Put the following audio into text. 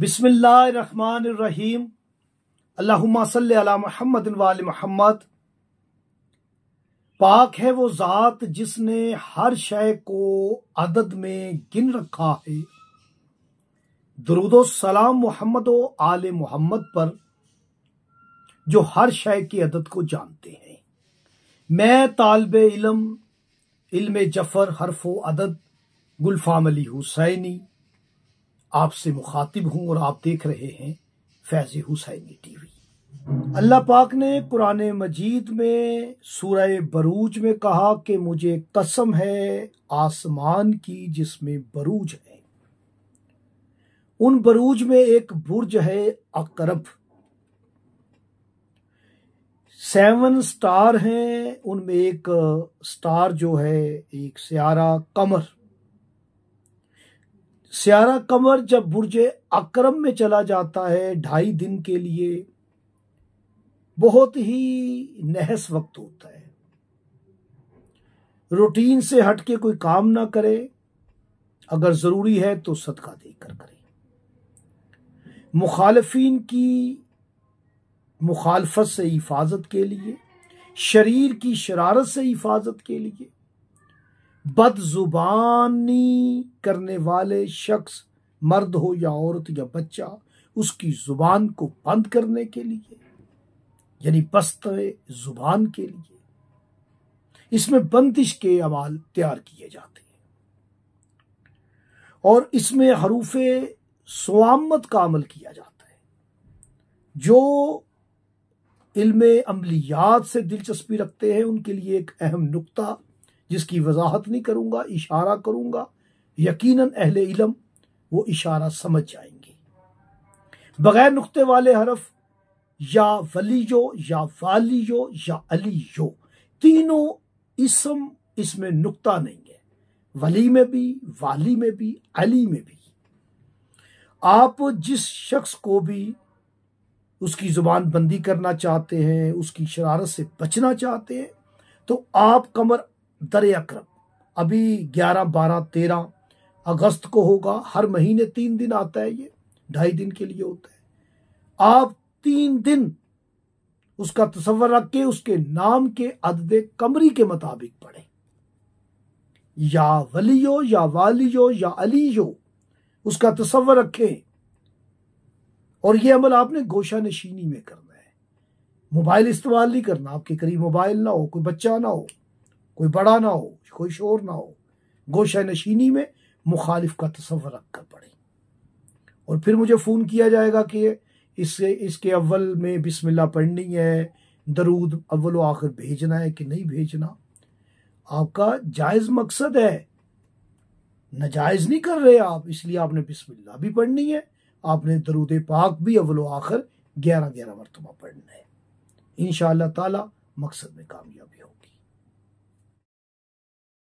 बिसमीम अल्लाहुम्मा महमद वाल महमद पाक है वो ज़ात जिसने हर शय को अदद में गिन रखा है दरुदो सलाम मोहम्मद आल मोहम्मद पर जो हर शय की अदद को जानते हैं मैं तालब इलम इल्म जफर हरफ अदद गुलफाम अली हुसैनी आपसे मुखातिब हूं और आप देख रहे हैं फैज़ हुसैनी टीवी अल्लाह पाक ने कुरान मजीद में सूरह बरूज में कहा कि मुझे कसम है आसमान की जिसमें बरूज है उन बरूज में एक बुर्ज है अकरब सेवन स्टार हैं उनमें एक स्टार जो है एक सियारा कमर स्यारा कमर जब बुर्ज अक्रम में चला जाता है ढाई दिन के लिए बहुत ही नहस वक्त होता है रूटीन से हटके कोई काम ना करे अगर ज़रूरी है तो सदका देकर करें मुखालफिन की मुखालफत से हिफाजत के लिए शरीर की शरारत से हिफाजत के लिए बदजुबानी करने वाले शख्स मर्द हो या औरत या बच्चा उसकी जुबान को बंद करने के लिए यानी पस्त जुबान के लिए इसमें बंदिश के अमाल तैयार किए जाते हैं और इसमें हरूफ स्वामत का अमल किया जाता है जो इल्म अमलियात से दिलचस्पी रखते हैं उनके लिए एक अहम नुकता जिसकी वजाहत नहीं करूँगा इशारा करूँगा यकीन अहल इलम वो इशारा समझ जाएंगे बगैर नुक्ते वाले हरफ या वली जो या वाली जो या अली जो तीनों इसम इसमें नुक्ता नहीं है वली में भी वाली में भी अली में भी आप जिस शख्स को भी उसकी जुबान बंदी करना चाहते हैं उसकी शरारत से बचना चाहते हैं तो आप कमर दर अक्रम अभी ग्यारह बारह तेरह अगस्त को होगा हर महीने तीन दिन आता है ये ढाई दिन के लिए होता है आप तीन दिन उसका तस्वर रख के उसके नाम के अदद कमरी के मुताबिक पढ़े या वलियो या वालियो या अलीयो उसका तस्वर रखें और यह अमल आपने गोशा नशीनी में करना है मोबाइल इस्तेमाल नहीं करना आपके करीब मोबाइल ना हो कोई बच्चा ना हो कोई बड़ा ना हो कोई शोर ना हो गोशा नशीनी में मुखालिफ का तस्वर रख कर पड़े और फिर मुझे फ़ोन किया जाएगा कि इससे इसके अव्वल में बिस्मिल्लाह पढ़नी है दरूद अव्वल व आखिर भेजना है कि नहीं भेजना आपका जायज़ मकसद है नाजायज़ नहीं कर रहे आप इसलिए आपने बिस्मिल्लाह भी पढ़नी है आपने दरूद पाक भी अव्वल आखिर ग्यारह ग्यारह मरतबा पढ़ना है इन ताला मकसद में कामयाबी होगी